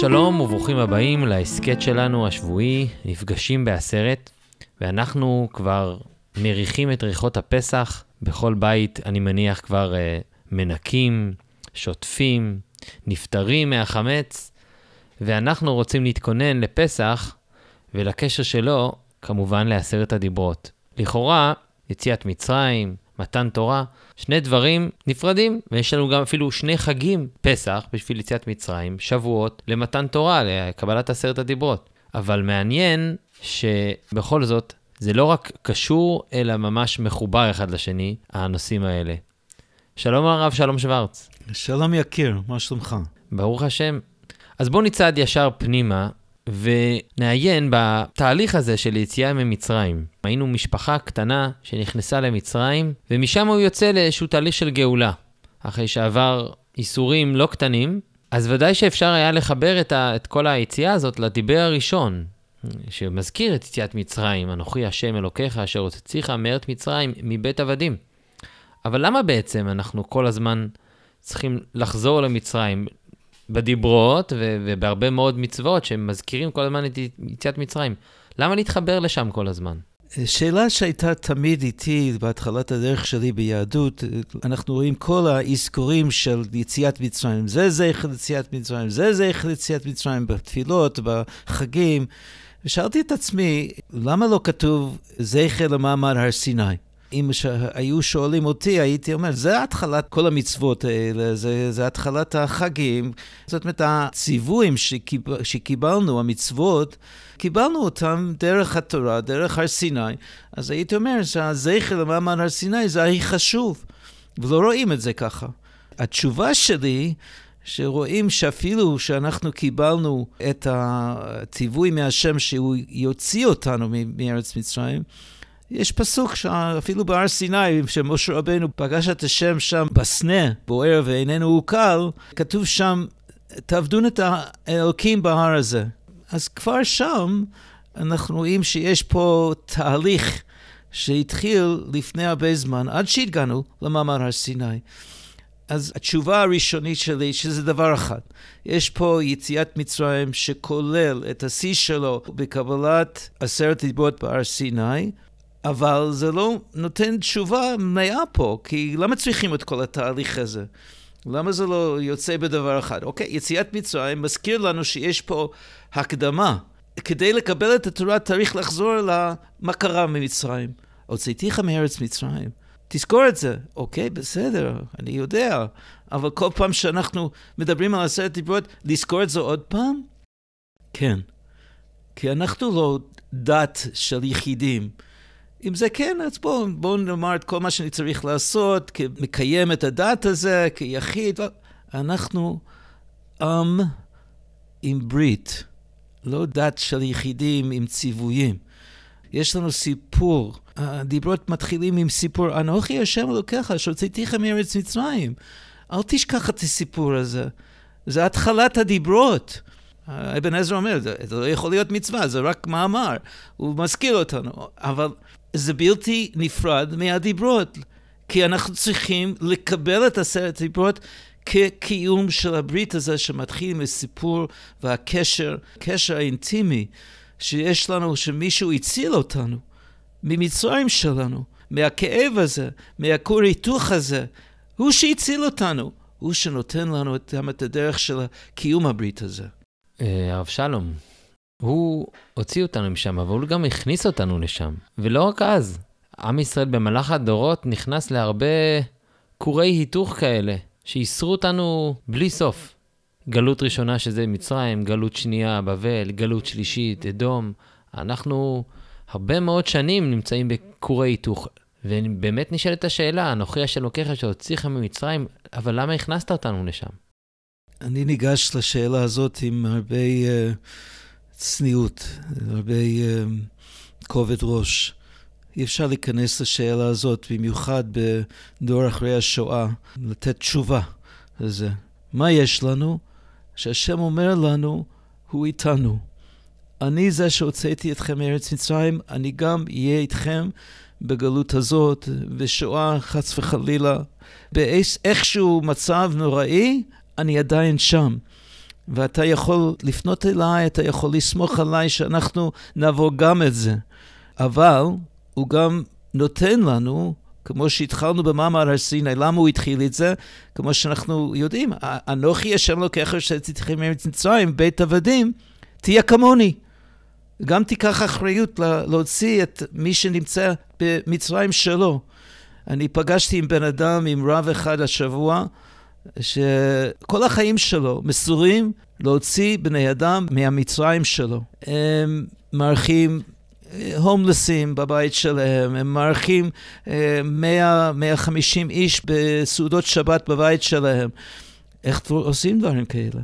שלום וברוכים הבאים להסכת שלנו השבועי, נפגשים בעשרת, ואנחנו כבר מריחים את ריחות הפסח, בכל בית אני מניח כבר uh, מנקים, שוטפים, נפטרים מהחמץ, ואנחנו רוצים להתכונן לפסח ולקשר שלו, כמובן, לעשרת הדיברות. לכאורה, יציאת מצרים, מתן תורה, שני דברים נפרדים, ויש לנו גם אפילו שני חגים, פסח בשביל יציאת מצרים, שבועות למתן תורה, לקבלת עשרת הדיברות. אבל מעניין שבכל זאת, זה לא רק קשור, אלא ממש מחובר אחד לשני, הנושאים האלה. שלום הרב, שלום שוורץ. שלום יקיר, מה שלומך? ברוך השם. אז בואו נצעד ישר פנימה ונעיין בתהליך הזה של יציאה ממצרים. היינו משפחה קטנה שנכנסה למצרים, ומשם הוא יוצא לאיזשהו תהליך של גאולה. אחרי שעבר איסורים לא קטנים, אז ודאי שאפשר היה לחבר את, ה, את כל היציאה הזאת לדיבר הראשון, שמזכיר את יציאת מצרים, אנוכי השם אלוקיך אשר הוצאתיך מארץ מצרים מבית עבדים. אבל למה בעצם אנחנו כל הזמן צריכים לחזור למצרים? בדיברות ו- ובהרבה מאוד מצוות שמזכירים כל הזמן את יציאת מצרים. למה להתחבר לשם כל הזמן? שאלה שהייתה תמיד איתי בהתחלת הדרך שלי ביהדות, אנחנו רואים כל האזכורים של יציאת מצרים, זה זכר ליציאת מצרים, זה זכר ליציאת מצרים, בתפילות, בחגים. ושאלתי את עצמי, למה לא כתוב זכר למעמד הר סיני? אם היו שואלים אותי, הייתי אומר, זה התחלת כל המצוות האלה, זה, זה התחלת החגים. זאת אומרת, הציוויים שקיב, שקיבלנו, המצוות, קיבלנו אותם דרך התורה, דרך הר סיני. אז הייתי אומר שהזכר למעמד הר סיני זה הכי חשוב, ולא רואים את זה ככה. התשובה שלי, שרואים שאפילו שאנחנו קיבלנו את הציווי מהשם שהוא יוציא אותנו מארץ מצרים, יש פסוק אפילו בהר סיני, שמשה רבנו פגש את השם שם בסנה, בוער ואיננו עוקל, כתוב שם, תעבדון את האלוקים בהר הזה. אז כבר שם אנחנו רואים שיש פה תהליך שהתחיל לפני הרבה זמן, עד שהתגענו למאמר הר סיני. אז התשובה הראשונית שלי, שזה דבר אחד, יש פה יציאת מצרים שכולל את השיא שלו בקבלת עשרת דיברות בהר סיני, אבל זה לא נותן תשובה מלאה פה, כי למה צריכים את כל התהליך הזה? למה זה לא יוצא בדבר אחד? אוקיי, יציאת מצרים מזכיר לנו שיש פה הקדמה. כדי לקבל את התורה צריך לחזור למה קרה ממצרים. הוצאתיך מארץ מצרים. תזכור את זה. אוקיי, בסדר, אני יודע. אבל כל פעם שאנחנו מדברים על עשרת דיברות, לזכור את זה עוד פעם? כן. כי אנחנו לא דת של יחידים. אם זה כן, אז בואו בוא נאמר את כל מה שאני צריך לעשות, כמקיים את הדת הזה, כיחיד. אנחנו עם עם ברית, לא דת של יחידים עם ציוויים. יש לנו סיפור. הדיברות מתחילים עם סיפור, אנוכי השם אלוקיך, שהוצאתיך מארץ מצרים. אל תשכח את הסיפור הזה. זה התחלת הדיברות. אבן עזרא אומר, זה לא יכול להיות מצווה, זה רק מאמר. הוא מזכיר אותנו. אבל זה בלתי נפרד מהדיברות, כי אנחנו צריכים לקבל את עשרת הדיברות כקיום של הברית הזה שמתחיל מסיפור והקשר, קשר האינטימי שיש לנו, שמישהו הציל אותנו ממצרים שלנו, מהכאב הזה, מהכור היתוך הזה. הוא שהציל אותנו, הוא שנותן לנו גם את הדרך של קיום הברית הזה. אה, הרב שלום, הוא הוציא אותנו משם, אבל הוא גם הכניס אותנו לשם. ולא רק אז, עם ישראל במהלך הדורות נכנס להרבה כורי היתוך כאלה, שייסרו אותנו בלי סוף. גלות ראשונה שזה מצרים, גלות שנייה בבל, גלות שלישית אדום. אנחנו הרבה מאוד שנים נמצאים בכורי היתוך. ובאמת נשאלת השאלה, אנוכי השם לוקחה שהוציאך ממצרים, אבל למה הכנסת אותנו לשם? אני ניגש לשאלה הזאת עם הרבה... Uh... צניעות, הרבה אה, כובד ראש. אי אפשר להיכנס לשאלה הזאת, במיוחד בדור אחרי השואה, לתת תשובה לזה. מה יש לנו? שהשם אומר לנו, הוא איתנו. אני זה שהוצאתי אתכם מארץ מצרים, אני גם אהיה איתכם בגלות הזאת, בשואה, חס וחלילה. באיזשהו מצב נוראי, אני עדיין שם. ואתה יכול לפנות אליי, אתה יכול לסמוך עליי שאנחנו נעבור גם את זה. אבל הוא גם נותן לנו, כמו שהתחלנו במאמר הר סיני, למה הוא התחיל את זה? כמו שאנחנו יודעים, אנוכי אשר לוקח שתתחיל מארץ מצרים, בית עבדים, תהיה כמוני. גם תיקח אחריות להוציא את מי שנמצא במצרים שלו. אני פגשתי עם בן אדם, עם רב אחד השבוע, שכל החיים שלו מסורים להוציא בני אדם מהמצרים שלו. הם מארחים הומלסים אה, בבית שלהם, הם מארחים 150 אה, איש בסעודות שבת בבית שלהם. איך עושים דברים כאלה?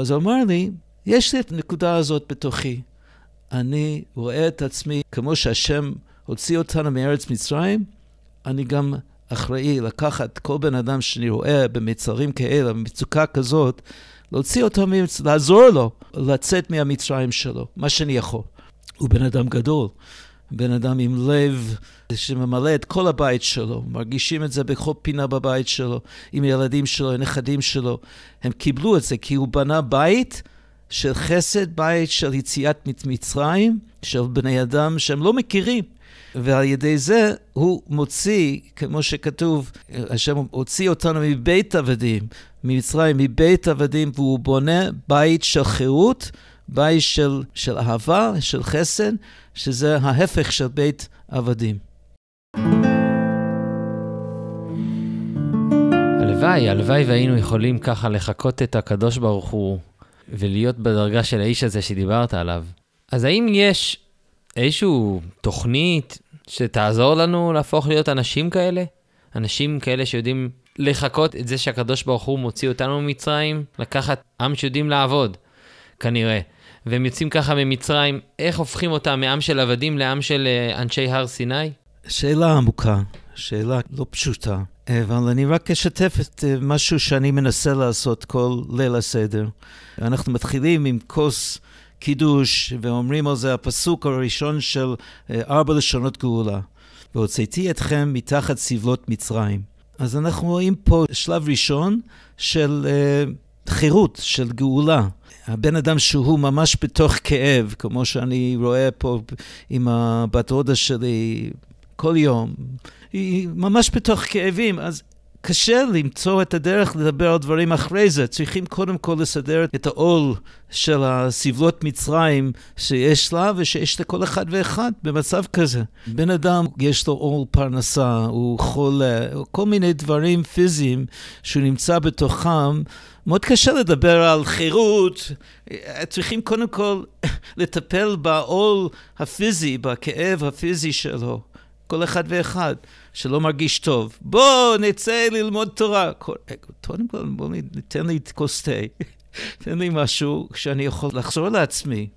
אז הוא אמר לי, יש לי את הנקודה הזאת בתוכי. אני רואה את עצמי, כמו שהשם הוציא אותנו מארץ מצרים, אני גם אחראי לקחת כל בן אדם שאני רואה במצרים כאלה, במצוקה כזאת, להוציא אותו, לעזור לו לצאת מהמצרים שלו, מה שאני יכול. הוא בן אדם גדול, בן אדם עם לב שממלא את כל הבית שלו, מרגישים את זה בכל פינה בבית שלו, עם הילדים שלו, הנכדים שלו. הם קיבלו את זה כי הוא בנה בית של חסד, בית של יציאת מצרים, של בני אדם שהם לא מכירים. ועל ידי זה הוא מוציא, כמו שכתוב, השם הוציא אותנו מבית עבדים, ממצרים, מבית עבדים, והוא בונה בית של חירות, בית של, של אהבה, של חסן, שזה ההפך של בית עבדים. הלוואי, הלוואי והיינו יכולים ככה לחקות את הקדוש ברוך הוא ולהיות בדרגה של האיש הזה שדיברת עליו. אז האם יש איזושהי תוכנית שתעזור לנו להפוך להיות אנשים כאלה? אנשים כאלה שיודעים לחכות את זה שהקדוש ברוך הוא מוציא אותנו ממצרים, לקחת עם שיודעים לעבוד, כנראה. והם יוצאים ככה ממצרים, איך הופכים אותם מעם של עבדים לעם של אה, אנשי הר סיני? שאלה עמוקה, שאלה לא פשוטה, אבל אני רק אשתף את אה, משהו שאני מנסה לעשות כל ליל הסדר. אנחנו מתחילים עם כוס קידוש, ואומרים על זה הפסוק הראשון של אה, ארבע לשונות גאולה. והוצאתי אתכם מתחת סבלות מצרים. אז אנחנו רואים פה שלב ראשון של uh, חירות, של גאולה. הבן אדם שהוא ממש בתוך כאב, כמו שאני רואה פה עם הבת רודה שלי כל יום, היא ממש בתוך כאבים, אז קשה למצוא את הדרך לדבר על דברים אחרי זה. צריכים קודם כל לסדר את העול של הסבלות מצרים שיש לה ושיש לכל אחד ואחד במצב כזה. בן אדם יש לו עול פרנסה, הוא חולה, כל מיני דברים פיזיים שהוא נמצא בתוכם. מאוד קשה לדבר על חירות. צריכים קודם כל לטפל בעול הפיזי, בכאב הפיזי שלו, כל אחד ואחד. שלא מרגיש טוב, בואו נצא ללמוד תורה. אה, קודם כל, בואו ניתן לי את כוס תה, תן לי משהו שאני יכול לחזור לעצמי,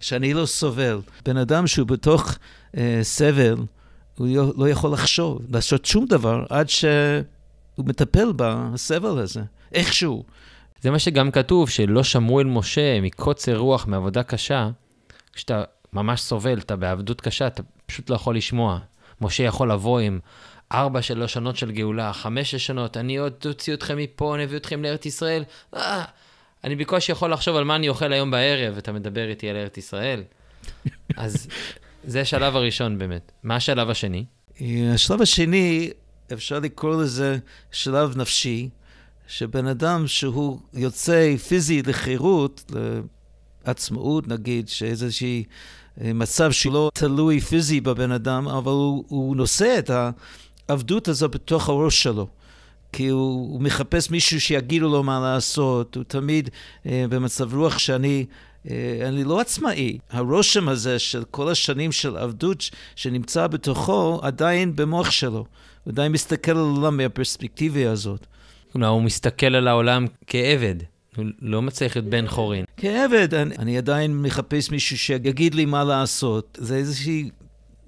שאני לא סובל. בן אדם שהוא בתוך אה, סבל, הוא לא, לא יכול לחשוב, לעשות שום דבר עד שהוא מטפל בסבל הזה, איכשהו. זה מה שגם כתוב, שלא שמעו אל משה מקוצר רוח, מעבודה קשה. כשאתה ממש סובל, אתה בעבדות קשה, אתה פשוט לא יכול לשמוע. משה יכול לבוא עם ארבע שלוש שנות של גאולה, חמש שנות, אני עוד אוציא אתכם מפה, אני אביא אתכם לארץ ישראל. אה, אני בקושי יכול לחשוב על מה אני אוכל היום בערב, אתה מדבר איתי על ארץ ישראל. אז זה השלב הראשון באמת. מה השלב השני? אה, השלב השני, אפשר לקרוא לזה שלב נפשי, שבן אדם שהוא יוצא פיזי לחירות, לעצמאות נגיד, שאיזושהי... אה, מצב שלא תלוי פיזי בבן אדם, אבל הוא, הוא נושא את העבדות הזו בתוך הראש שלו. כי הוא, הוא מחפש מישהו שיגידו לו מה לעשות, הוא תמיד אה, במצב רוח שאני, אה, אני לא עצמאי. הרושם הזה של כל השנים של עבדות שנמצא בתוכו, עדיין במוח שלו. הוא עדיין מסתכל על העולם מהפרספקטיביה הזאת. כלומר, הוא מסתכל על העולם כעבד. הוא לא מצליח להיות בן חורין. כעבד, אני, אני עדיין מחפש מישהו שיגיד לי מה לעשות. זה איזושהי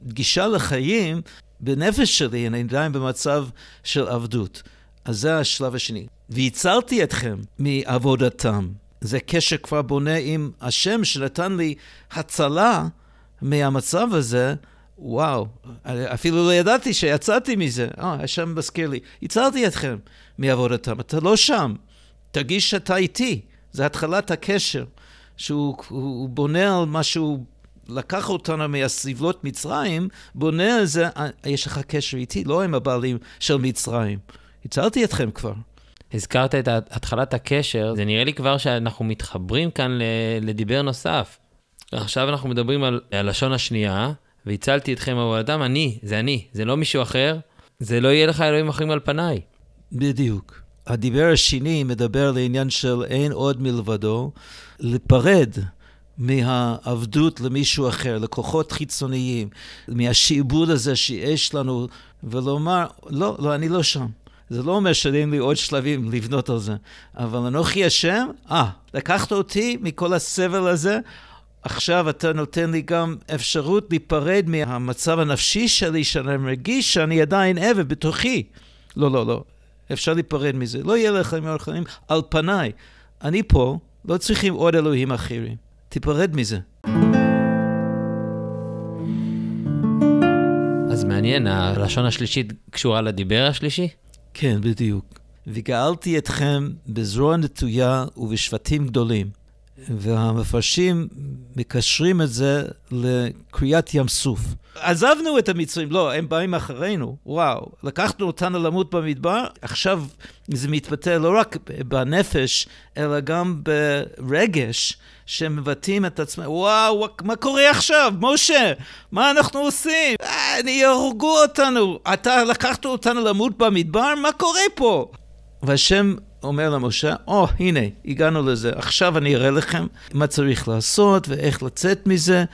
גישה לחיים, בנפש שלי, אני עדיין במצב של עבדות. אז זה השלב השני. והצלתי אתכם מעבודתם. זה קשר כבר בונה עם השם שנתן לי הצלה מהמצב הזה. וואו, אפילו לא ידעתי שיצאתי מזה. אה, השם מזכיר לי. הצלתי אתכם מעבודתם. אתה לא שם. תרגיש שאתה איתי. זה התחלת הקשר, שהוא הוא בונה על מה שהוא לקח אותנו מהסבלות מצרים, בונה על זה, יש לך קשר איתי, לא עם הבעלים של מצרים. הצלתי אתכם כבר. הזכרת את התחלת הקשר, זה נראה לי כבר שאנחנו מתחברים כאן לדיבר נוסף. עכשיו אנחנו מדברים על הלשון השנייה, והצלתי אתכם אבו אדם, אני, זה אני, זה לא מישהו אחר, זה לא יהיה לך אלוהים אחרים על פניי. בדיוק. הדיבר השני מדבר לעניין של אין עוד מלבדו, לפרד מהעבדות למישהו אחר, לכוחות חיצוניים, מהשעבוד הזה שיש לנו, ולומר, לא, לא, אני לא שם. זה לא אומר שאין לי עוד שלבים לבנות על זה, אבל אנוכי השם, אה, לקחת אותי מכל הסבל הזה, עכשיו אתה נותן לי גם אפשרות להיפרד מהמצב הנפשי שלי, שאני מרגיש שאני עדיין עבד בתוכי. לא, לא, לא. אפשר להיפרד מזה. לא יהיה לכם אורח חיים על פניי. אני פה, לא צריכים עוד אלוהים אחרים. תיפרד מזה. אז מעניין, הלשון השלישית קשורה לדיבר השלישי? כן, בדיוק. וגאלתי אתכם בזרוע נטויה ובשבטים גדולים. והמפרשים מקשרים את זה לקריאת ים סוף. עזבנו את המצרים, לא, הם באים אחרינו, וואו. לקחנו אותנו למות במדבר, עכשיו זה מתבטא לא רק בנפש, אלא גם ברגש שמבטאים את עצמם, וואו, מה קורה עכשיו, משה? מה אנחנו עושים? יהרגו אה, אותנו. אתה לקחת אותנו למות במדבר? מה קורה פה? והשם אומר למשה, או, oh, הנה, הגענו לזה, עכשיו אני אראה לכם מה צריך לעשות ואיך לצאת מזה.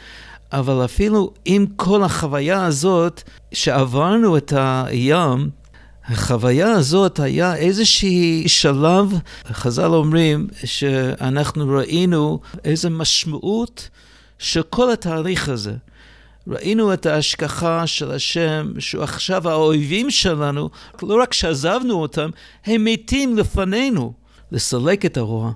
אבל אפילו עם כל החוויה הזאת, שעברנו את הים, החוויה הזאת היה איזשהי שלב, חז"ל אומרים שאנחנו ראינו איזו משמעות של כל התהליך הזה. ראינו את ההשגחה של השם, שעכשיו האויבים שלנו, לא רק שעזבנו אותם, הם מתים לפנינו. לסלק את הרוע.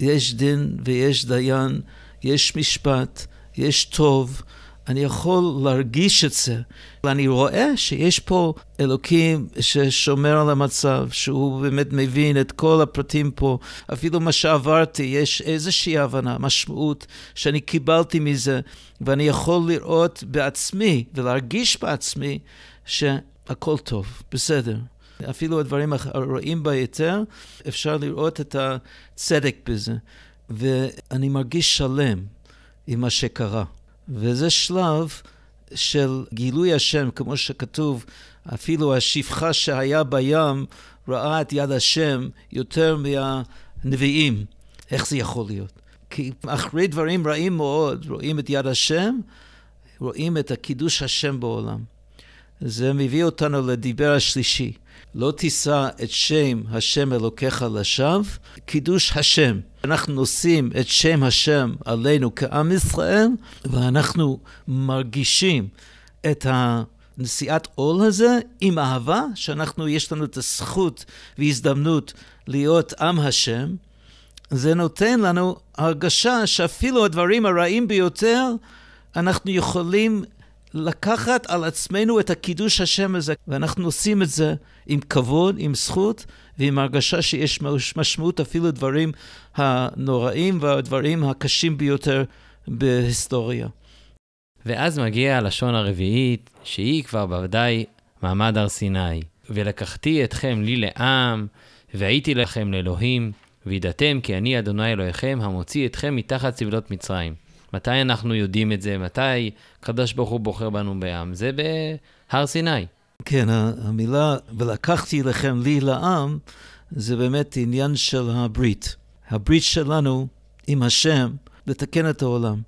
יש דין ויש דיין, יש משפט, יש טוב. אני יכול להרגיש את זה. ואני רואה שיש פה אלוקים ששומר על המצב, שהוא באמת מבין את כל הפרטים פה. אפילו מה שעברתי, יש איזושהי הבנה, משמעות, שאני קיבלתי מזה, ואני יכול לראות בעצמי ולהרגיש בעצמי שהכל טוב, בסדר. אפילו הדברים הרואים ביותר, אפשר לראות את הצדק בזה. ואני מרגיש שלם עם מה שקרה. וזה שלב של גילוי השם, כמו שכתוב, אפילו השפחה שהיה בים ראה את יד השם יותר מהנביאים. איך זה יכול להיות? כי אחרי דברים רעים מאוד, רואים את יד השם, רואים את הקידוש השם בעולם. זה מביא אותנו לדיבר השלישי. לא תישא את שם השם אלוקיך לשווא, קידוש השם. אנחנו נושאים את שם השם עלינו כעם ישראל, ואנחנו מרגישים את ה... נשיאת עול הזה עם אהבה, שאנחנו, יש לנו את הזכות והזדמנות להיות עם השם, זה נותן לנו הרגשה שאפילו הדברים הרעים ביותר, אנחנו יכולים לקחת על עצמנו את הקידוש השם הזה, ואנחנו עושים את זה עם כבוד, עם זכות ועם הרגשה שיש משמעות אפילו לדברים הנוראים והדברים הקשים ביותר בהיסטוריה. ואז מגיעה הלשון הרביעית, שהיא כבר בוודאי מעמד הר סיני. ולקחתי אתכם לי לעם, והייתי לכם לאלוהים, וידעתם כי אני אדוני אלוהיכם, המוציא אתכם מתחת סבלות מצרים. מתי אנחנו יודעים את זה? מתי הקדוש ברוך הוא בוחר בנו בעם? זה בהר סיני. כן, המילה ולקחתי לכם לי לעם, זה באמת עניין של הברית. הברית שלנו עם השם לתקן את העולם.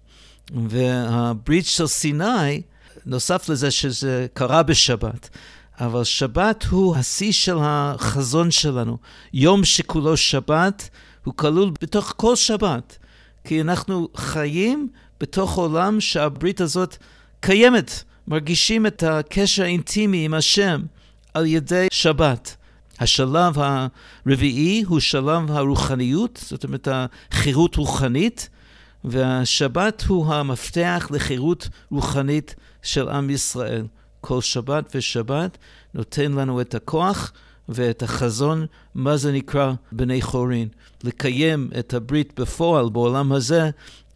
והברית של סיני, נוסף לזה שזה קרה בשבת, אבל שבת הוא השיא של החזון שלנו. יום שכולו שבת, הוא כלול בתוך כל שבת. כי אנחנו חיים בתוך עולם שהברית הזאת קיימת, מרגישים את הקשר האינטימי עם השם על ידי שבת. השלב הרביעי הוא שלב הרוחניות, זאת אומרת החירות רוחנית, והשבת הוא המפתח לחירות רוחנית של עם ישראל. כל שבת ושבת נותן לנו את הכוח ואת החזון מה זה נקרא בני חורין. לקיים את הברית בפועל בעולם הזה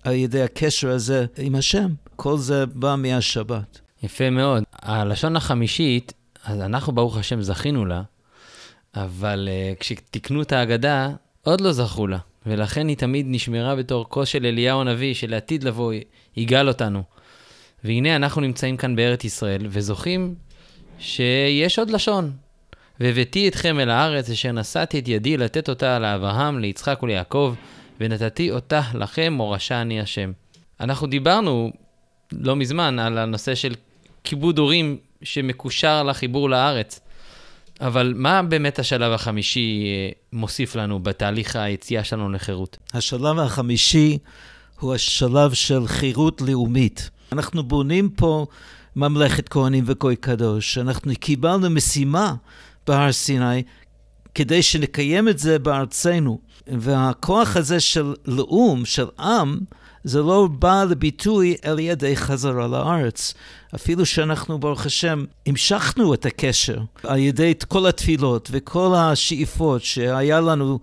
על ידי הקשר הזה עם השם. כל זה בא מהשבת. יפה מאוד. הלשון החמישית, אז אנחנו ברוך השם זכינו לה, אבל uh, אה, כשתיקנו את ההגדה, עוד לא זכו לה. ולכן היא תמיד נשמרה בתור כוס של אליהו הנביא, שלעתיד לבוא יגאל אותנו. והנה אנחנו נמצאים כאן בארץ ישראל, וזוכים שיש עוד לשון, והבאתי אתכם אל הארץ אשר נשאתי את ידי לתת אותה לאברהם, ליצחק וליעקב, ונתתי אותה לכם מורשה אני השם. אנחנו דיברנו לא מזמן על הנושא של כיבוד הורים שמקושר לחיבור לארץ. אבל מה באמת השלב החמישי אה, מוסיף לנו בתהליך היציאה שלנו לחירות? השלב החמישי הוא השלב של חירות לאומית. אנחנו בונים פה ממלכת כהנים וכוי קדוש. אנחנו קיבלנו משימה בהר סיני, כדי שנקיים את זה בארצנו. והכוח הזה של לאום, של עם, זה לא בא לביטוי על ידי חזרה לארץ. אפילו שאנחנו, ברוך השם, המשכנו את הקשר על ידי כל התפילות וכל השאיפות שהיה לנו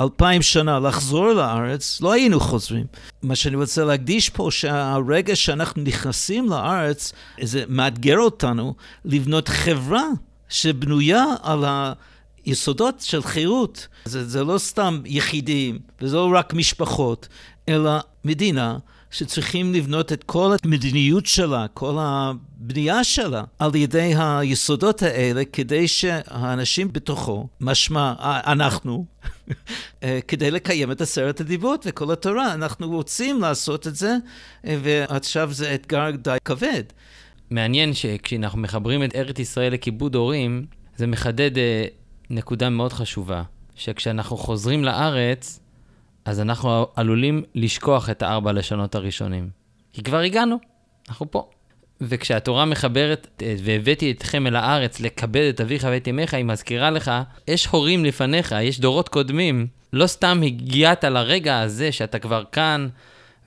אלפיים שנה לחזור לארץ, לא היינו חוזרים. מה שאני רוצה להקדיש פה, שהרגע שאנחנו נכנסים לארץ, זה מאתגר אותנו לבנות חברה שבנויה על היסודות של חירות. זה, זה לא סתם יחידים, וזה לא רק משפחות, אלא מדינה שצריכים לבנות את כל המדיניות שלה, כל הבנייה שלה, על ידי היסודות האלה, כדי שהאנשים בתוכו, משמע אה, אנחנו, אה, כדי לקיים את עשרת הדיבות וכל התורה. אנחנו רוצים לעשות את זה, אה, ועכשיו זה אתגר די כבד. מעניין שכשאנחנו מחברים את ארץ ישראל לכיבוד הורים, זה מחדד אה, נקודה מאוד חשובה, שכשאנחנו חוזרים לארץ, אז אנחנו עלולים לשכוח את הארבע לשונות הראשונים. כי כבר הגענו, אנחנו פה. וכשהתורה מחברת, אה, והבאתי אתכם אל הארץ לכבד את אביך ואת אמך, היא מזכירה לך, יש הורים לפניך, יש דורות קודמים. לא סתם הגיעת לרגע הזה שאתה כבר כאן,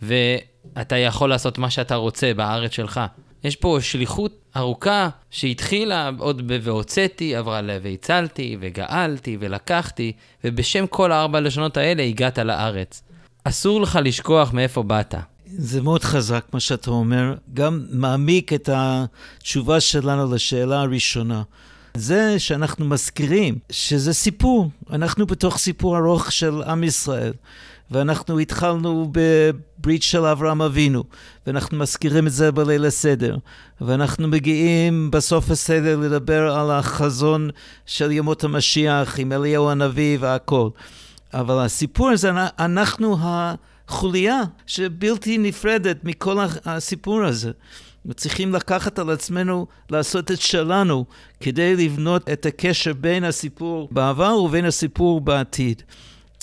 ואתה יכול לעשות מה שאתה רוצה בארץ שלך. יש פה שליחות ארוכה שהתחילה עוד ב- והוצאתי, עברה ל- והצלתי, ו"גאלתי", ו"לקחתי", ובשם כל הארבע הלשונות האלה הגעת לארץ. אסור לך לשכוח מאיפה באת. זה מאוד חזק מה שאתה אומר, גם מעמיק את התשובה שלנו לשאלה הראשונה. זה שאנחנו מזכירים שזה סיפור, אנחנו בתוך סיפור ארוך של עם ישראל. ואנחנו התחלנו בברית של אברהם אבינו, ואנחנו מזכירים את זה בליל הסדר, ואנחנו מגיעים בסוף הסדר לדבר על החזון של ימות המשיח עם אליהו הנביא והכל. אבל הסיפור הזה, אנחנו החוליה שבלתי נפרדת מכל הסיפור הזה. צריכים לקחת על עצמנו לעשות את שלנו כדי לבנות את הקשר בין הסיפור בעבר ובין הסיפור בעתיד.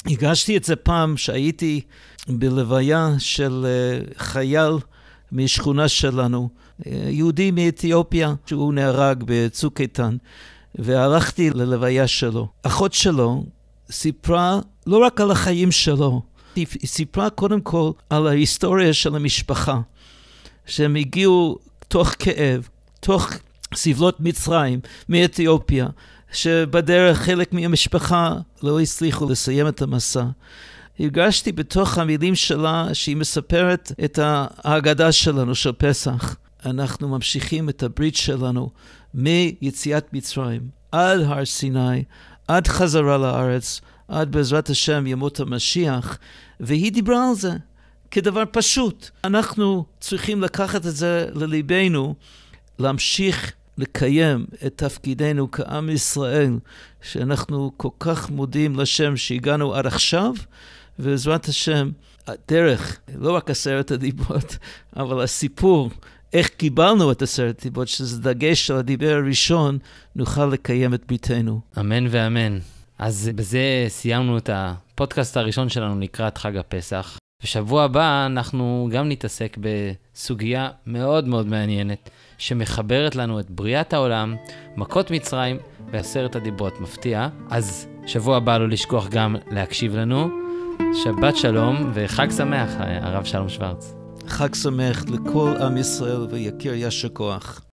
הגשתי את זה פעם שהייתי בלוויה של אה, חייל משכונה שלנו, אה, יהודי מאתיופיה, שהוא נהרג בצוק איתן, והלכתי ללוויה שלו. אחות שלו סיפרה לא רק על החיים שלו, היא סיפרה קודם כל על ההיסטוריה של המשפחה, שהם הגיעו תוך כאב, תוך סבלות מצרים, מאתיופיה, שבדרך חלק מהמשפחה לא הצליחו לסיים את המסע. הרגשתי בתוך המילים שלה שהיא מספרת את ההגדה שלנו של פסח. אנחנו ממשיכים את הברית שלנו מיציאת מצרים עד הר סיני, עד חזרה לארץ, עד בעזרת השם ימות המשיח, והיא דיברה על זה כדבר פשוט. אנחנו צריכים לקחת את זה לליבנו, להמשיך לקיים את תפקידנו כעם ישראל, שאנחנו כל כך מודים לשם שהגענו עד עכשיו, ובעזרת השם, הדרך, לא רק עשרת הדיברות, אבל הסיפור, איך קיבלנו את עשרת הדיברות, שזה דגש על הדיבר הראשון, נוכל לקיים את ביתנו. אמן ואמן. אז בזה סיימנו את הפודקאסט הראשון שלנו לקראת חג הפסח. בשבוע הבא אנחנו גם נתעסק בסוגיה מאוד מאוד מעניינת, שמחברת לנו את בריאת העולם, מכות מצרים ועשרת הדיברות. מפתיע. אז שבוע הבא לא לשכוח גם להקשיב לנו. שבת שלום וחג שמח, הרב שלום שוורץ. חג שמח לכל עם ישראל ויקיר יש כוח.